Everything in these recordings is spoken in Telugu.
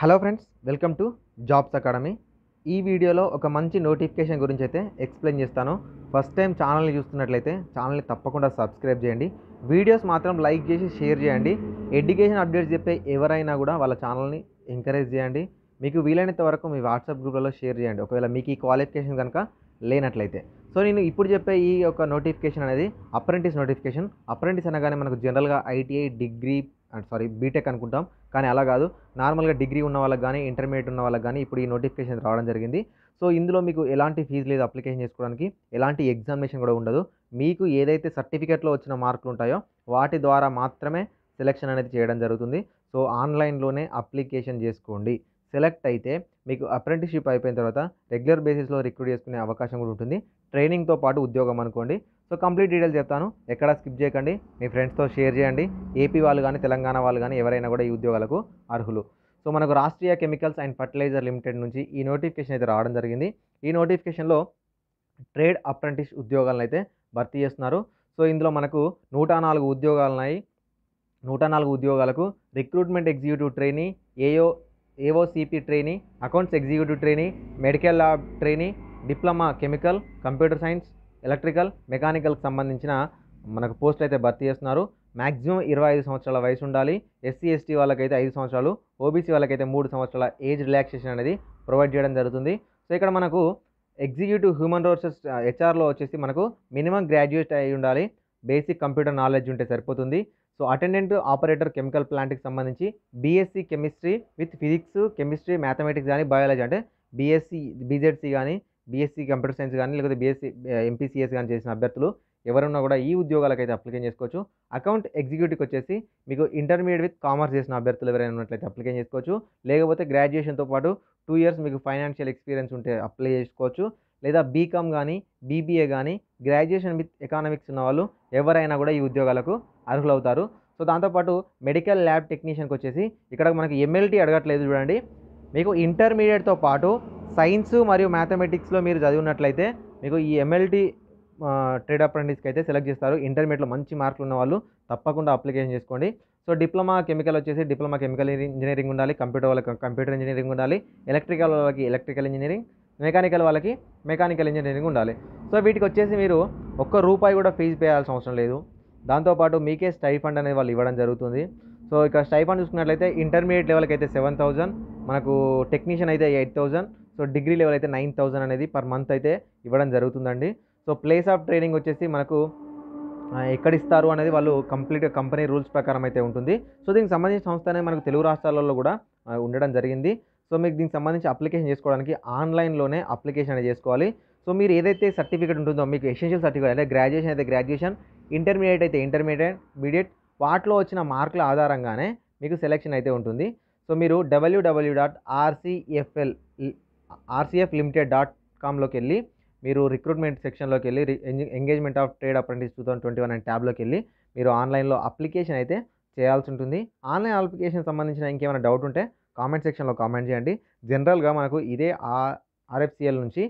hello friends welcome to jobs academy ఈ వీడియోలో ఒక మంచి నోటిఫికేషన్ గురించి అయితే ఎక్స్ప్లెయిన్ చేస్తాను ఫస్ట్ టైం ఛానల్ని చూస్తున్నట్లయితే ఛానల్ని తప్పకుండా సబ్స్క్రైబ్ చేయండి వీడియోస్ మాత్రం లైక్ చేసి షేర్ చేయండి ఎడ్యుకేషన్ అప్డేట్స్ చెప్పే ఎవరైనా కూడా వాళ్ళ ఛానల్ని ఎంకరేజ్ చేయండి మీకు వీలైనంత వరకు మీ వాట్సాప్ గ్రూప్లలో షేర్ చేయండి ఒకవేళ మీకు ఈ క్వాలిఫికేషన్ కనుక లేనట్లయితే సో నేను ఇప్పుడు చెప్పే ఈ యొక్క నోటిఫికేషన్ అనేది అప్రెంటిస్ నోటిఫికేషన్ అప్రెంటిస్ అనగానే మనకు జనరల్గా ITI degree and sorry BTech అనుకుంటాం కానీ అలా కాదు నార్మల్గా డిగ్రీ ఉన్న వాళ్ళకి కానీ ఇంటర్మీడియట్ ఉన్న వాళ్ళకి కానీ ఇప్పుడు ఈ నోటిఫికేషన్ రావడం జరిగింది సో ఇందులో మీకు ఎలాంటి ఫీజు లేదు అప్లికేషన్ చేసుకోవడానికి ఎలాంటి ఎగ్జామినేషన్ కూడా ఉండదు మీకు ఏదైతే సర్టిఫికేట్లో వచ్చిన మార్కులు ఉంటాయో వాటి ద్వారా మాత్రమే సెలెక్షన్ అనేది చేయడం జరుగుతుంది సో ఆన్లైన్లోనే అప్లికేషన్ చేసుకోండి సెలెక్ట్ అయితే మీకు అప్రెంటిషిప్ అయిపోయిన తర్వాత రెగ్యులర్ బేసిస్లో రిక్రూట్ చేసుకునే అవకాశం కూడా ఉంటుంది ట్రైనింగ్తో పాటు ఉద్యోగం అనుకోండి సో కంప్లీట్ డీటెయిల్స్ చెప్తాను ఎక్కడ స్కిప్ చేయకండి మీ ఫ్రెండ్స్తో షేర్ చేయండి ఏపీ వాళ్ళు కానీ తెలంగాణ వాళ్ళు కానీ ఎవరైనా కూడా ఈ ఉద్యోగాలకు అర్హులు సో మనకు Rashtriya Chemicals and Fertilizer Limited నుంచి ఈ నోటిఫికేషన్ అయితే రావడం జరిగింది ఈ నోటిఫికేషన్లో ట్రేడ్ అప్రెంటిస్ ఉద్యోగాలను అయితే భర్తీ చేస్తున్నారు సో ఇందులో మనకు నూట నాలుగు ఉద్యోగాలున్నాయి నూట నాలుగు ఉద్యోగాలకు రిక్రూట్మెంట్ ఎగ్జిక్యూటివ్ ట్రైనీ ఏయో AOCP trainee accounts executive trainee medical lab trainee diploma chemical computer science electrical మెకానికల్కి సంబంధించిన మనకు పోస్టులు అయితే భర్తీ చేస్తున్నారు మ్యాక్సిమం ఇరవై ఐదు సంవత్సరాల వయసు ఉండాలి ఎస్సీ ఎస్టీ వాళ్ళకైతే ఐదు సంవత్సరాలు ఓబీసీ వాళ్ళకైతే మూడు సంవత్సరాల ఏజ్ రిలాక్సేషన్ అనేది ప్రొవైడ్ చేయడం జరుగుతుంది సో ఇక్కడ మనకు ఎగ్జిక్యూటివ్ హ్యూమన్ రిసోర్సెస్ హెచ్ఆర్లో వచ్చేసి మనకు మినిమం గ్రాడ్యుయేట్ అయి ఉండాలి బేసిక్ కంప్యూటర్ నాలెడ్జ్ ఉంటే సరిపోతుంది సో అటెండెంట్ ఆపరేటర్ కెమికల్ ప్లాంట్కి సంబంధించి BSc chemistry with physics chemistry mathematics కానీ బయాలజీ అంటే బీఎస్సీ బీజెడ్సీ కానీ బీఎస్సీ కంప్యూటర్ సైన్స్ కానీ లేకపోతే బీఎస్సీ ఎంపీసీఎస్ కానీ చేసిన అభ్యర్థులు ఎవరున్నా కూడా ఈ ఉద్యోగాలకైతే అప్లికేషన్ చేసుకోవచ్చు అకౌంట్ ఎగ్జిక్యూటివ్ వచ్చేసి మీకు ఇంటర్మీడియట్ విత్ కామర్స్ చేసిన అభ్యర్థులు ఎవరైనా ఉన్నట్లయితే అప్లికేషన్ చేసుకోవచ్చు లేకపోతే గ్రాడ్యుయేషన్తో పాటు టూ ఇయర్స్ మీకు ఫైనాన్షియల్ ఎక్స్పీరియన్స్ ఉంటే అప్లై చేసుకోవచ్చు లేదా బీకామ్ కానీ బీబీఏ కానీ గ్రాడ్యుయేషన్ విత్ ఎకనామిక్స్ ఉన్న వాళ్ళు ఎవరైనా కూడా ఈ ఉద్యోగాలకు అర్హులవుతారు సో దాంతోపాటు మెడికల్ ల్యాబ్ టెక్నీషియన్కి వచ్చేసి ఇక్కడ మనకి ఎంఎల్టీ అడగట్లేదు చూడండి మీకు ఇంటర్మీడియట్తో పాటు సైన్స్ మరియు మ్యాథమెటిక్స్లో మీరు చదివినట్లయితే మీకు ఈ ఎంఎల్టీ ట్రేడ్ అప్రెంటిస్కి అయితే సెలెక్ట్ చేస్తారు ఇంటర్మీడియట్లో మంచి మార్కులు ఉన్న వాళ్ళు తప్పకుండా అప్లికేషన్ చేసుకోండి సో డిప్లొమా కెమికల్ వచ్చేసి డిప్లొమా కెమికల్ ఇంజనీరింగ్ ఉండాలి కంప్యూటర్ వాళ్ళకి కంప్యూటర్ ఇంజనీరింగ్ ఉండాలి ఎలక్ట్రికల్ వాళ్ళకి ఎలక్ట్రికల్ ఇంజనీరింగ్ మెకానికల్ వాళ్ళకి మెకానికల్ ఇంజనీరింగ్ ఉండాలి సో వీటికి వచ్చేసి మీరు ఒక్క రూపాయి కూడా ఫీజు పేయాల్సిన అవసరం లేదు దాంతోపాటు మీకే స్టైఫండ్ అనేది వాళ్ళు ఇవ్వడం జరుగుతుంది సో ఇక్కడ స్టైఫండ్ చూసుకున్నట్లయితే ఇంటర్మీడియట్ లెవెల్కి అయితే సెవెన్ థౌజండ్ మనకు టెక్నీషియన్ అయితే eight thousand so degree level అయితే నైన్ థౌజండ్ అనేది పర్ మంత్ అయితే ఇవ్వడం జరుగుతుందండి సో ప్లేస్ ఆఫ్ ట్రైనింగ్ వచ్చేసి మనకు ఎక్కడ ఇస్తారు అనేది వాళ్ళు కంప్లీట్గా కంపెనీ రూల్స్ ప్రకారం అయితే ఉంటుంది సో దీనికి సంబంధించిన సంస్థనే మనకు తెలుగు రాష్ట్రాలలో కూడా ఉండడం జరిగింది సో మీకు దీనికి సంబంధించి అప్లికేషన్ చేసుకోవడానికి ఆన్లైన్లోనే అప్లికేషన్ అనేది చేసుకోవాలి సో మీరు ఏదైతే సర్టిఫికేట్ ఉంటుందో మీకు ఎసెన్షియల్ సర్టిఫికేట్ అంటే గ్రాడ్యుయేషన్ అయితే గ్రాడ్యుయేషన్ ఇంటర్మీడియట్ అయితే ఇంటర్మీడియట్ మీడియట్ వాటిలో వచ్చిన మార్కుల ఆధారంగానే మీకు సెలెక్షన్ అయితే ఉంటుంది సో మీరు WWW dot RCFL RCF limited dot కామ్లోకి వెళ్ళి మీరు రిక్రూట్మెంట్ సెక్షన్లోకి వెళ్ళి engagement of trade apprentice two thousand twenty one అనే ట్యాబ్లోకి వెళ్ళి మీరు ఆన్లైన్లో అప్లికేషన్ అయితే చేయాల్సి ఉంటుంది ఆన్లైన్ అప్లికేషన్ సంబంధించిన ఇంకేమైనా డౌట్ ఉంటే కామెంట్ సెక్షన్లో కామెంట్ చేయండి జనరల్గా మనకు ఇదే ఆర్ఎఫ్సిఎల్ నుంచి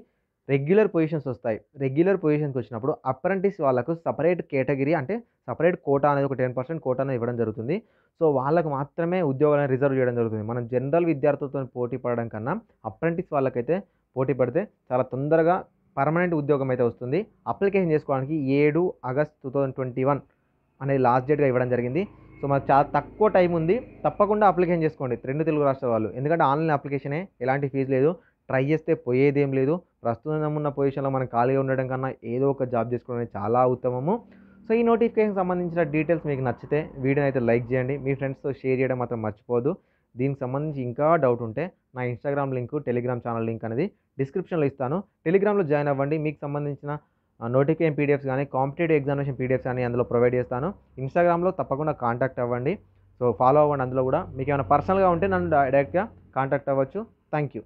రెగ్యులర్ పొజిషన్స్ వస్తాయి రెగ్యులర్ పొజిషన్స్ వచ్చినప్పుడు అప్రెంటిస్ వాళ్ళకు సపరేట్ కేటగిరీ అంటే సపరేట్ కోటా అనేది ఒక టెన్ పర్సెంట్ కోటా అనేది ఇవ్వడం జరుగుతుంది సో వాళ్ళకు మాత్రమే ఉద్యోగాలను రిజర్వ్ చేయడం జరుగుతుంది మనం జనరల్ విద్యార్థులతో పోటీ పడడం కన్నా అప్రెంటిస్ వాళ్ళకైతే పోటీ పడితే చాలా తొందరగా పర్మనెంట్ ఉద్యోగం అయితే వస్తుంది అప్లికేషన్ చేసుకోవడానికి ఏడు August two thousand twenty one అనేది లాస్ట్ డేట్గా ఇవ్వడం జరిగింది సో మనకు చాలా తక్కువ టైం ఉంది తప్పకుండా అప్లికేషన్ చేసుకోండి రెండు తెలుగు రాష్ట్ర వాళ్ళు ఎందుకంటే ఆన్లైన్ అప్లికేషనే ఎలాంటి ఫీజు లేదు ట్రై చేస్తే పోయేదేం లేదు ప్రస్తుతం ఉన్న పొజిషన్లో మనం ఖాళీగా ఉండడం కన్నా ఏదో ఒక జాబ్ చేసుకోవడం చాలా ఉత్తమము సో ఈ నోటిఫికేషన్ సంబంధించిన డీటెయిల్స్ మీకు నచ్చితే వీడియోని అయితే లైక్ చేయండి మీ ఫ్రెండ్స్తో షేర్ చేయడం మాత్రం మర్చిపోదు దీనికి సంబంధించి ఇంకా డౌట్ ఉంటే నా Instagram link Telegram channel link అనేది డిస్క్రిప్షన్లో ఇస్తాను టెలిగ్రామ్లో జాయిన్ అవ్వండి మీకు సంబంధించిన నోటిఫికేషన్ పీడిఎఫ్స్ కానీ కాంపిటేటివ్ ఎగ్జామినేషన్ పీడిఎఫ్స్ కానీ అందులో ప్రొవైడ్ చేస్తాను ఇన్స్టాగ్రామ్లో తప్పకుండా కాంటాక్ట్ అవ్వండి సో ఫాలో అవ్వండి అందులో కూడా మీకు ఏమైనా పర్సనల్గా ఉంటే నన్ను డైరెక్ట్గా కాంటాక్ట్ అవ్వచ్చు థ్యాంక్ యూ